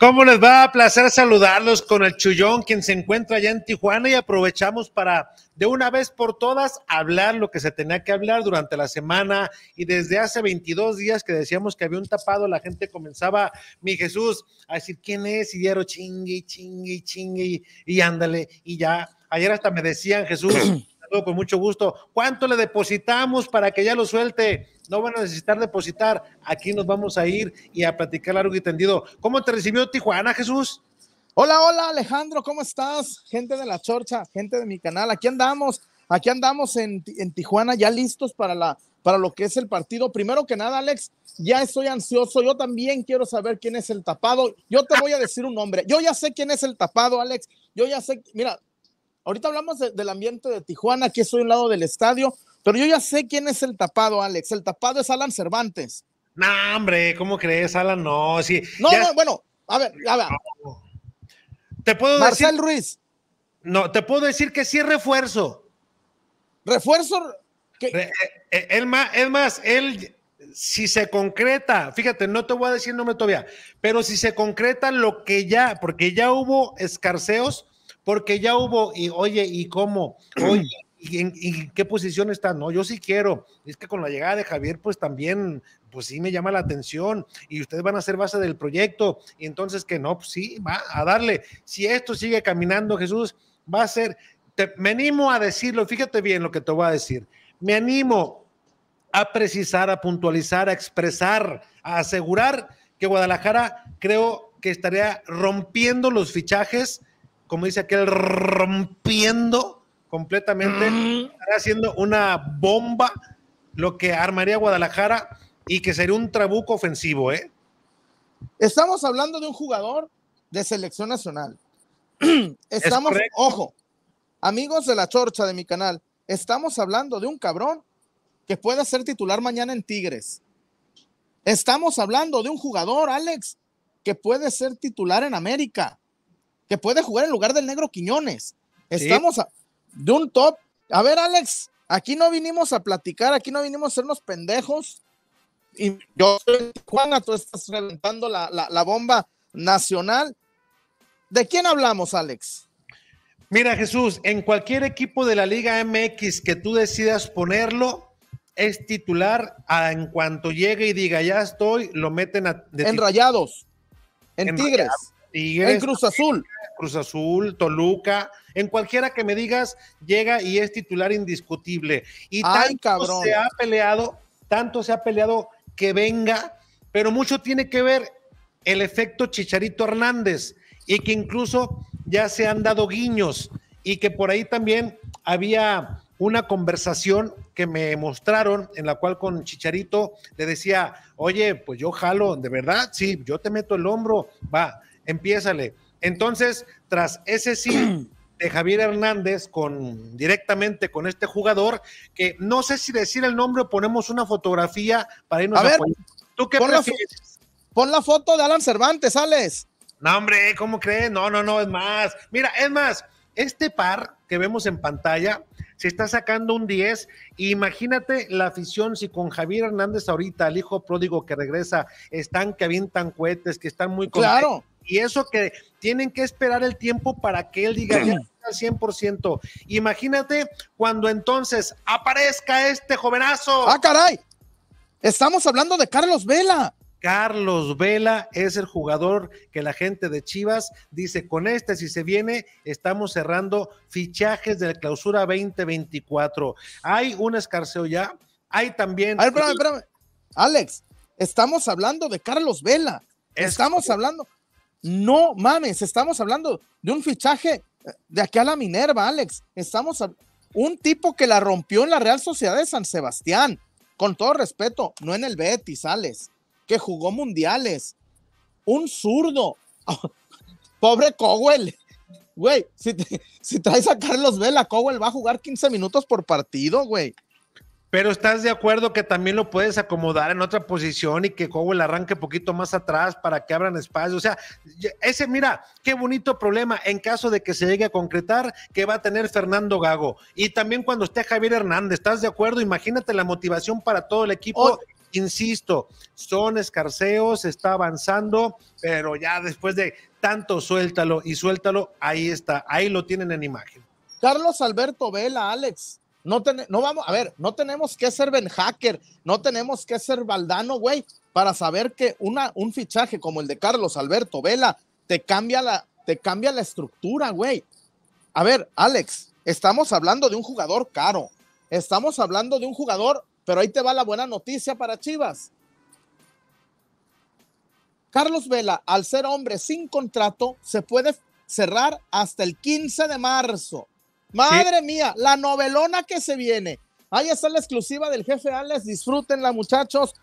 ¿Cómo les va? Placer saludarlos con el Chullón, quien se encuentra allá en Tijuana y aprovechamos para de una vez por todas hablar lo que se tenía que hablar durante la semana y desde hace 22 días que decíamos que había un tapado, la gente comenzaba, mi Jesús, a decir quién es y dieron chingue, chingue, chingue y, y ándale y ya. Ayer hasta me decían, Jesús, con mucho gusto. ¿Cuánto le depositamos para que ya lo suelte? No van a necesitar depositar. Aquí nos vamos a ir y a platicar largo y tendido. ¿Cómo te recibió Tijuana, Jesús? Hola, hola Alejandro, ¿cómo estás? Gente de la Chorcha, gente de mi canal, aquí andamos, aquí andamos en, Tijuana ya listos para la para lo que es el partido. Primero que nada, Alex, ya estoy ansioso. Yo también quiero saber quién es el tapado. Yo te voy a decir un nombre. Yo ya sé quién es el tapado, Alex. Yo ya sé, mira, Ahorita hablamos del ambiente de Tijuana, aquí estoy un lado del estadio, pero yo ya sé quién es el tapado, Alex. El tapado es Alan Cervantes. No, hombre, ¿cómo crees, Alan? No, sí. No, no, bueno, a ver, a ver. Te puedo Marcel Ruiz. No, te puedo decir que sí es refuerzo. ¿Refuerzo? Eh, eh, es más, es más, él, si se concreta, fíjate, no te voy a decir nombre todavía, pero si se concreta lo que ya, porque ya hubo escarceos porque ya hubo, y oye, ¿y cómo? Oye, ¿y en, qué posición está? No, yo sí quiero. Es que con la llegada de Javier, pues también, pues sí me llama la atención. Y ustedes van a ser base del proyecto. Y entonces que no, pues sí, va a darle. Si esto sigue caminando, Jesús, va a ser, me animo a decirlo, fíjate bien lo que te voy a decir. Me animo a precisar, a puntualizar, a expresar, a asegurar que Guadalajara creo que estaría rompiendo los fichajes como dice aquel, rompiendo completamente, haciendo una bomba lo que armaría Guadalajara y que sería un trabuco ofensivo, ¿eh? Estamos hablando de un jugador de selección nacional. Estamos, ojo, amigos de la chorcha de mi canal, estamos hablando de un cabrón que pueda ser titular mañana en Tigres. Estamos hablando de un jugador, Alex, que puede ser titular en América que puede jugar en lugar del negro Quiñones. Estamos de un top. A ver, Alex, aquí no vinimos a platicar, aquí no vinimos a sernos pendejos. Y yo Tijuana tú estás reventando la, bomba nacional. ¿De quién hablamos, Alex? Mira, Jesús, en cualquier equipo de la Liga MX que tú decidas ponerlo, es titular en cuanto llegue y diga ya estoy, lo meten a, en Rayados, en Tigres, en Cruz Azul. Cruz Azul, Toluca, en cualquiera que me digas, llega y es titular indiscutible. Y Ay, cabrón. se ha peleado, tanto se ha peleado que venga, pero mucho tiene que ver el efecto Chicharito Hernández y que incluso ya se han dado guiños y que por ahí también había una conversación que me mostraron en la cual con Chicharito le decía, oye, pues yo jalo, de verdad, sí, yo te meto el hombro, va, empiézale. Entonces, tras ese sí de Javier Hernández con directamente con este jugador, que no sé si decir el nombre o ponemos una fotografía para irnos a, ver. ¿Tú qué pon la, pon la foto de Alan Cervantes, Alex. No, hombre, ¿cómo crees? No, no, no, es más. Mira, es más, este par que vemos en pantalla se está sacando un 10. Imagínate la afición si con Javier Hernández ahorita, el hijo pródigo que regresa, están que avientan cohetes, que están muy contentos. Claro. Y eso que tienen que esperar el tiempo para que él diga ya al 100%. Imagínate cuando entonces aparezca este jovenazo. ¡Ah, caray! Estamos hablando de Carlos Vela. Carlos Vela es el jugador que la gente de Chivas dice, con este si se viene, estamos cerrando fichajes de la clausura 2024. Hay un escarceo ya, hay también... A espérame, espérame. Alex, estamos hablando de Carlos Vela. Estamos hablando no mames, estamos hablando de un fichaje eh, de aquí a la Minerva, Alex. Estamos a un tipo que la rompió en la Real Sociedad de San Sebastián, con todo respeto, no en el Betis, Alex, que jugó mundiales. Un zurdo. pobre Cowell. Güey, si, si traes a Carlos Vela, Cowell va a jugar 15 minutos por partido, güey. Pero estás de acuerdo que también lo puedes acomodar en otra posición y que el arranque un poquito más atrás para que abran espacio. O sea, ese, mira, qué bonito problema en caso de que se llegue a concretar que va a tener Fernando Gago. Y también cuando esté Javier Hernández, ¿estás de acuerdo? Imagínate la motivación para todo el equipo. Insisto, son escarceos, está avanzando, pero ya después de tanto suéltalo y suéltalo, ahí está, ahí lo tienen en imagen. Carlos Alberto Vela, Alex, no, vamos, a ver, no tenemos que ser Ben Hacker, no tenemos que ser Valdano, güey, para saber que una, un fichaje como el de Carlos Alberto Vela te cambia la, te cambia la estructura, güey. A ver, Alex, estamos hablando de un jugador caro, estamos hablando de un jugador, pero ahí te va la buena noticia para Chivas. Carlos Vela, al ser hombre sin contrato, se puede cerrar hasta el 15 de marzo. Madre mía, la novelona que se viene. Ahí está la exclusiva del jefe Alex. Disfrútenla, muchachos.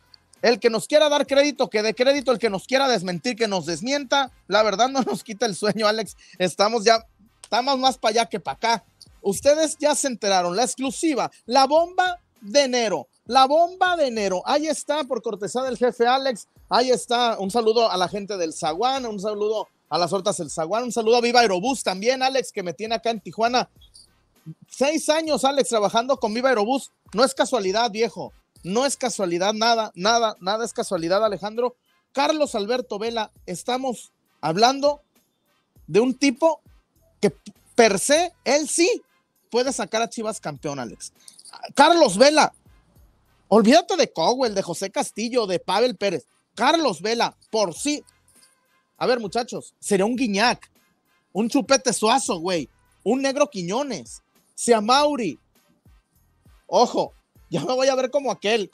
El que nos quiera dar crédito, que dé crédito. El que nos quiera desmentir, que nos desmienta. La verdad no nos quita el sueño, Alex. Estamos ya, estamos más para allá que para acá. Ustedes ya se enteraron. La exclusiva, la bomba de enero. La bomba de enero. Ahí está, por cortesía del jefe Alex. Ahí está. Un saludo a la gente del Zaguán. Un saludo a las hortas del Zaguán. Un saludo a Viva Aerobús también, Alex, que me tiene acá en Tijuana seis años, Alex, trabajando con Viva Aerobús. No es casualidad, viejo. No es casualidad, nada, nada, nada es casualidad, Alejandro. Carlos Alberto Vela, estamos hablando de un tipo que per se, él sí puede sacar a Chivas campeón, Alex. Carlos Vela, olvídate de Cowell, de José Castillo, de Pavel Pérez. Carlos Vela, por sí. A ver, muchachos, sería un guiñac, un chupete suazo, güey, un negro Quiñones, si a Mauri, ojo, ya me voy a ver como aquel.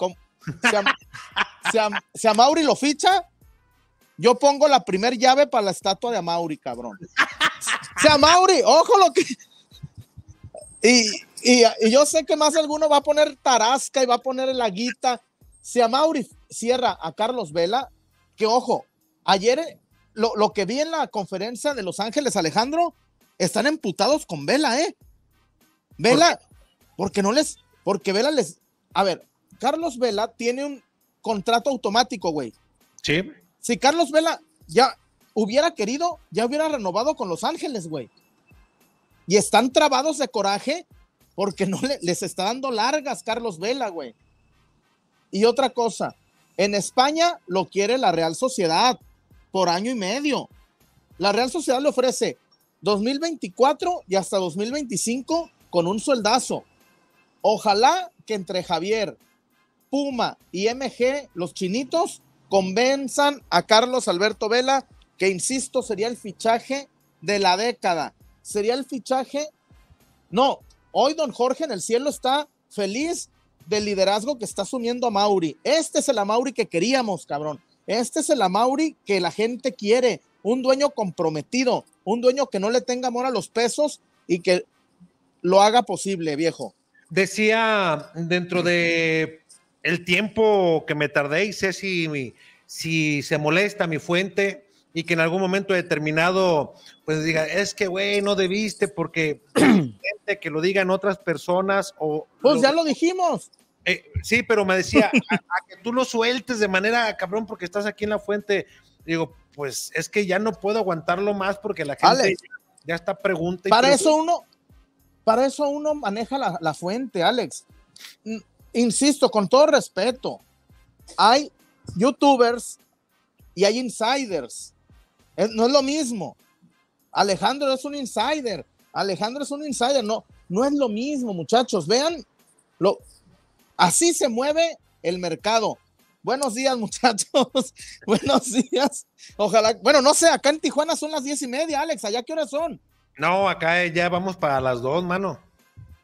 si, a, Mauri lo ficha, yo pongo la primer llave para la estatua de Mauri, cabrón. Si a Mauri, ojo lo que. Y, yo sé que más alguno va a poner Tarasca y va a poner la guita. Si a Mauri cierra a Carlos Vela, que ojo, ayer eh, lo, lo que vi en la conferencia de Los Ángeles, Alejandro, están emputados con Vela, ¿eh? Vela, porque no les, porque Vela les, a ver, Carlos Vela tiene un contrato automático, güey. Sí. Si Carlos Vela ya hubiera querido, ya hubiera renovado con Los Ángeles, güey. Y están trabados de coraje porque no les está dando largas Carlos Vela, güey. Y otra cosa, en España lo quiere la Real Sociedad por año y medio. La Real Sociedad le ofrece 2024 y hasta 2025 con un sueldazo. Ojalá que entre Javier, Puma y MG, los chinitos, convenzan a Carlos Alberto Vela, que insisto, sería el fichaje de la década. Sería el fichaje. No, hoy don Jorge en el cielo está feliz del liderazgo que está asumiendo a Mauri. Este es el Amauri que queríamos, cabrón. Este es el Amauri que la gente quiere. Un dueño comprometido, un dueño que no le tenga amor a los pesos y que lo haga posible, viejo. Decía dentro de el tiempo que me tardé y sé si, si se molesta mi fuente y que en algún momento determinado pues diga, es que güey, no debiste porque gente que lo digan otras personas o... Pues ya lo dijimos. Eh, sí, pero me decía, a, que tú lo sueltes de manera cabrón porque estás aquí en la fuente. Digo, pues es que ya no puedo aguantarlo más porque la gente ya, está preguntando. para eso uno, para eso uno maneja la, fuente, Alex. Insisto, con todo respeto, hay youtubers y hay insiders. no es lo mismo. Alejandro es un insider. Alejandro es un insider. No, no es lo mismo, muchachos. Vean, así se mueve el mercado. Buenos días, muchachos. Buenos días. Ojalá. Bueno, no sé, acá en Tijuana son las diez y media, Alex. ¿Allá qué horas son? No, acá eh, ya vamos para las dos, mano.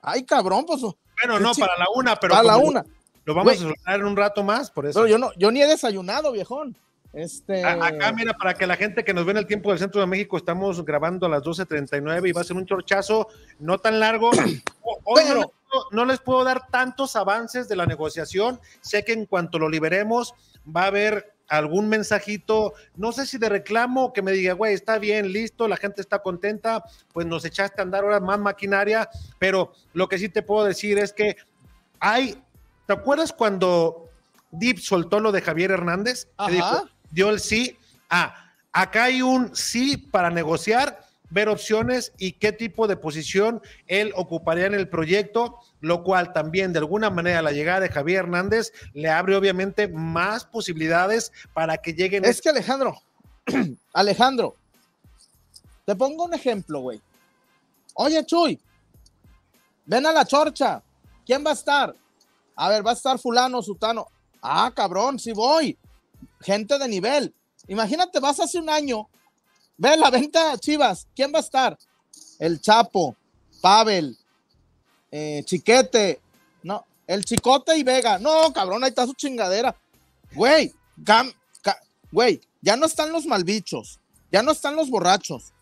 Ay, cabrón, pues. Bueno, no, para la una, pero. Para la una. Lo vamos a soltar en un rato más, por eso. Pero yo no, yo ni he desayunado, viejón. Este... Acá, mira, para que la gente que nos ve en el tiempo del centro de México, estamos grabando a las 12.39 y va a ser un chorchazo no tan largo. no, les puedo, dar tantos avances de la negociación. Sé que en cuanto lo liberemos, va a haber algún mensajito, no sé si de reclamo, que me diga, güey, está bien, listo, la gente está contenta, pues nos echaste a andar ahora más maquinaria, pero lo que sí te puedo decir es que hay, ¿te acuerdas cuando Deep soltó lo de Javier Hernández? Dijo, dio el sí. Ah, acá hay un sí para negociar ver opciones y qué tipo de posición él ocuparía en el proyecto, lo cual también de alguna manera la llegada de Javier Hernández le abre obviamente más posibilidades para que lleguen. Es que Alejandro, Alejandro, te pongo un ejemplo, güey. Oye, Chuy, ven a la chorcha. ¿Quién va a estar? A ver, va a estar fulano, sutano. Ah, cabrón, sí voy. Gente de nivel. Imagínate, vas hace un año Ve la venta, Chivas. ¿Quién va a estar? El Chapo, Pavel, eh, Chiquete. No, el Chicote y Vega. No, cabrón, ahí está su chingadera. Güey, güey, ya no están los malbichos. Ya no están los borrachos.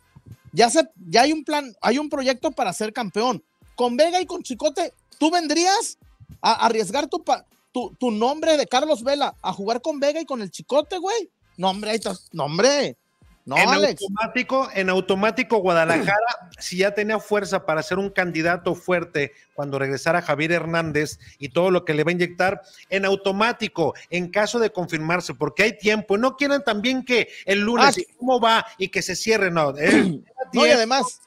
Ya, se, ya hay un plan, hay un proyecto para ser campeón. Con Vega y con Chicote, ¿tú vendrías a arriesgar tu, tu, tu nombre de Carlos Vela a jugar con Vega y con el Chicote, güey? No, hombre, ahí está. No, hombre en automático, en automático Guadalajara, si ya tenía fuerza para ser un candidato fuerte cuando regresara Javier Hernández y todo lo que le va a inyectar, en automático, en caso de confirmarse, porque hay tiempo, no quieren también que el lunes, ah, ¿cómo va? Y que se cierre, no. Eh, y además,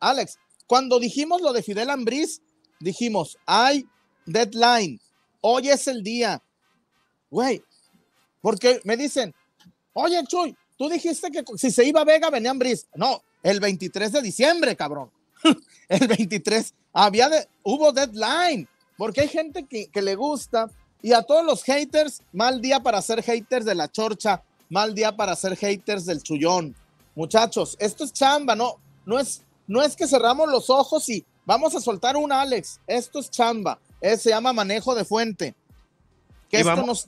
Alex, cuando dijimos lo de Fidel Ambriz, dijimos, hay deadline, hoy es el día. Güey, porque me dicen, oye, Chuy, Tú dijiste que si se iba Vega, venían Bris. No, el 23 de diciembre, cabrón. el 23 había de, hubo deadline, porque hay gente que, le gusta. Y a todos los haters, mal día para ser haters de la chorcha, mal día para ser haters del chullón. Muchachos, esto es chamba, no, no es, no es que cerramos los ojos y vamos a soltar un Alex. Esto es chamba. se llama manejo de fuente. Que y, vamos,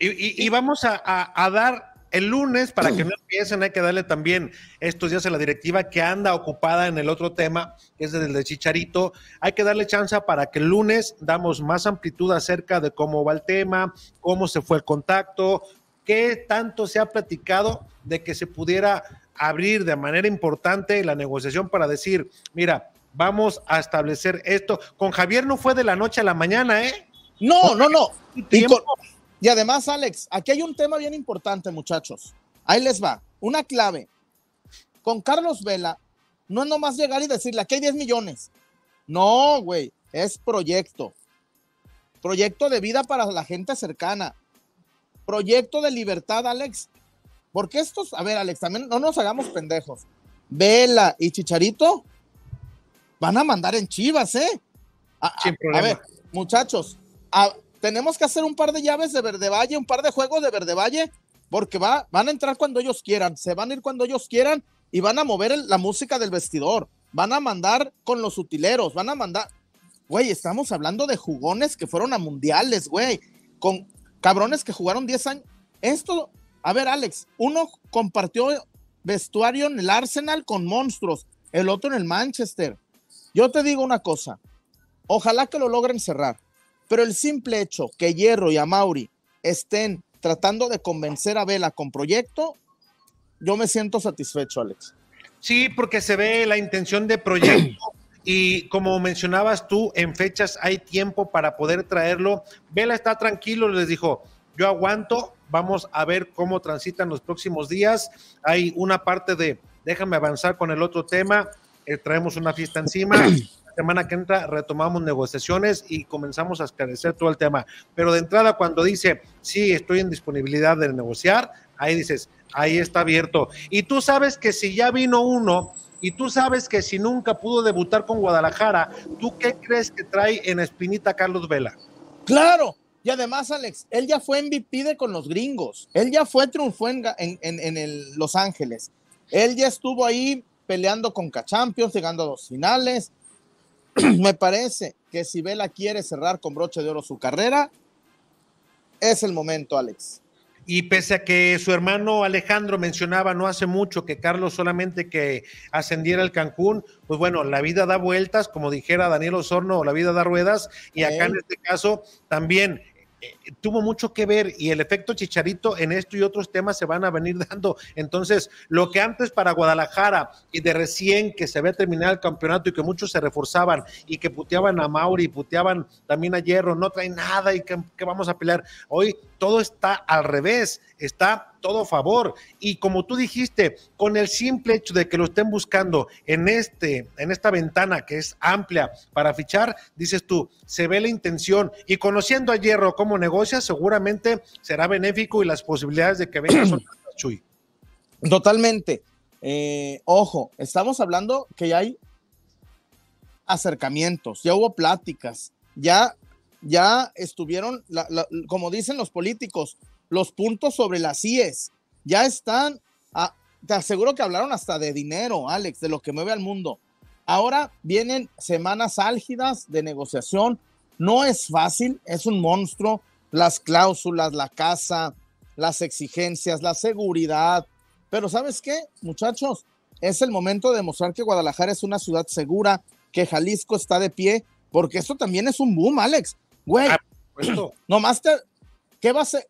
y, vamos a dar el lunes, para que mm. no empiecen, hay que darle también estos días a la directiva que anda ocupada en el otro tema, que es el de Chicharito. Hay que darle chance para que el lunes damos más amplitud acerca de cómo va el tema, cómo se fue el contacto, qué tanto se ha platicado de que se pudiera abrir de manera importante la negociación para decir, mira, vamos a establecer esto. Con Javier no fue de la noche a la mañana, ¿eh? No, no, no. Y y además, Alex, aquí hay un tema bien importante, muchachos. Ahí les va, una clave. Con Carlos Vela, no es nomás llegar y decirle, aquí hay 10 millones. No, güey, es proyecto. Proyecto de vida para la gente cercana. Proyecto de libertad, Alex. Porque estos, a ver, Alex, también no nos hagamos pendejos. Vela y Chicharito van a mandar en Chivas, ¿eh? A, a ver, muchachos, tenemos que hacer un par de llaves de Verde Valle, un par de juegos de Verde Valle, porque va, van a entrar cuando ellos quieran, se van a ir cuando ellos quieran y van a mover la música del vestidor, van a mandar con los utileros, van a mandar. Güey, estamos hablando de jugones que fueron a mundiales, güey, con cabrones que jugaron 10 años. Esto, a ver, Alex, uno compartió vestuario en el Arsenal con monstruos, el otro en el Manchester. Yo te digo una cosa, ojalá que lo logren cerrar pero el simple hecho que Hierro y Amauri estén tratando de convencer a Vela con proyecto, yo me siento satisfecho, Alex. Sí, porque se ve la intención de proyecto y como mencionabas tú, en fechas hay tiempo para poder traerlo. Vela está tranquilo, les dijo, yo aguanto, vamos a ver cómo transitan los próximos días. Hay una parte de, déjame avanzar con el otro tema, eh, traemos una fiesta encima. semana que entra retomamos negociaciones y comenzamos a esclarecer todo el tema. Pero de entrada, cuando dice, sí, estoy en disponibilidad de negociar, ahí dices, ahí está abierto. Y tú sabes que si ya vino uno y tú sabes que si nunca pudo debutar con Guadalajara, ¿tú qué crees que trae en espinita Carlos Vela? Claro, y además, Alex, él ya fue MVP de con los gringos, él ya fue triunfó en, en, Los Ángeles, él ya estuvo ahí peleando con Cachampions, llegando a los finales, me parece que si Vela quiere cerrar con broche de oro su carrera, es el momento, Alex. Y pese a que su hermano Alejandro mencionaba no hace mucho que Carlos solamente que ascendiera al Cancún, pues bueno, la vida da vueltas, como dijera Daniel Osorno, la vida da ruedas, y acá en este caso también eh, tuvo mucho que ver y el efecto chicharito en esto y otros temas se van a venir dando. Entonces, lo que antes para Guadalajara y de recién que se ve terminado el campeonato y que muchos se reforzaban y que puteaban a Mauri, puteaban también a Hierro, no trae nada y que, que vamos a pelear. Hoy todo está al revés, está todo favor. Y como tú dijiste, con el simple hecho de que lo estén buscando en, este, en esta ventana que es amplia para fichar, dices tú, se ve la intención. Y conociendo a Hierro cómo negocia, seguramente será benéfico y las posibilidades de que venga son Chuy. Totalmente. Eh, ojo, estamos hablando que ya hay acercamientos, ya hubo pláticas, ya, ya estuvieron, como dicen los políticos, los puntos sobre las IES. Ya están, ah, te aseguro que hablaron hasta de dinero, Alex, de lo que mueve al mundo. Ahora vienen semanas álgidas de negociación. No es fácil, es un monstruo. Las cláusulas, la casa, las exigencias, la seguridad. Pero ¿sabes qué, muchachos? Es el momento de demostrar que Guadalajara es una ciudad segura, que Jalisco está de pie, porque esto también es un boom, Alex. Güey, ah, nomás te... ¿Qué va a ser?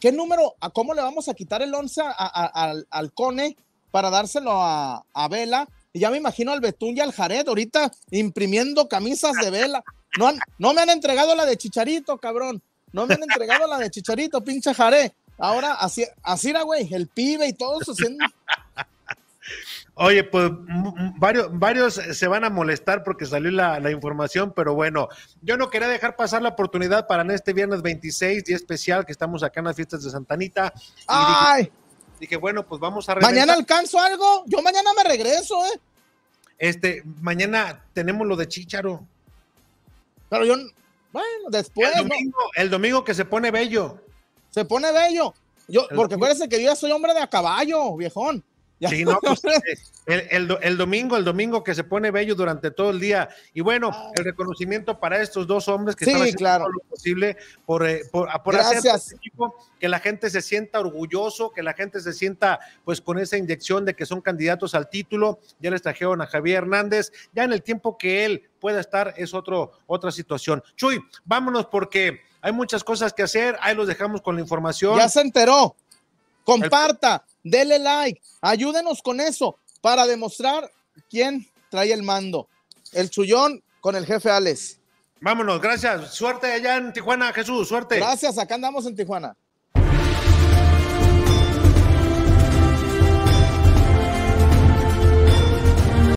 ¿Qué número, a cómo le vamos a quitar el 11 al, Cone para dárselo a, Vela? Y ya me imagino al Betún y al Jared ahorita imprimiendo camisas de Vela. No, no me han entregado la de Chicharito, cabrón. No me han entregado la de Chicharito, pinche Jared. Ahora, así, así era, güey, el pibe y todo haciendo... Oye, pues varios, varios eh, se van a molestar porque salió la, información, pero bueno, yo no quería dejar pasar la oportunidad para este viernes 26, día especial que estamos acá en las fiestas de Santanita. ¡Ay! Dije, bueno, pues vamos a regresar. Mañana alcanzo algo, yo mañana me regreso, ¿eh? Este, mañana tenemos lo de Chicharo. Pero yo, bueno, después. El domingo, el domingo que se pone bello. Se pone bello. Yo, porque que yo ya soy hombre de a caballo, viejón no, pues, eh, el, el, domingo, el domingo que se pone bello durante todo el día. Y bueno, el reconocimiento para estos dos hombres que están haciendo todo lo posible por, eh, ah, por, hacer este que la gente se sienta orgulloso, que la gente se sienta pues con esa inyección de que son candidatos al título. Ya les trajeron a Javier Hernández, ya en el tiempo que él pueda estar es otro, otra situación. Chuy, vámonos porque hay muchas cosas que hacer, ahí los dejamos con la información. Ya se enteró. Comparta. Dele like, ayúdenos con eso para demostrar quién trae el mando. El chullón con el jefe Alex. Vámonos, gracias. Suerte allá en Tijuana, Jesús, suerte. Gracias, acá andamos en Tijuana.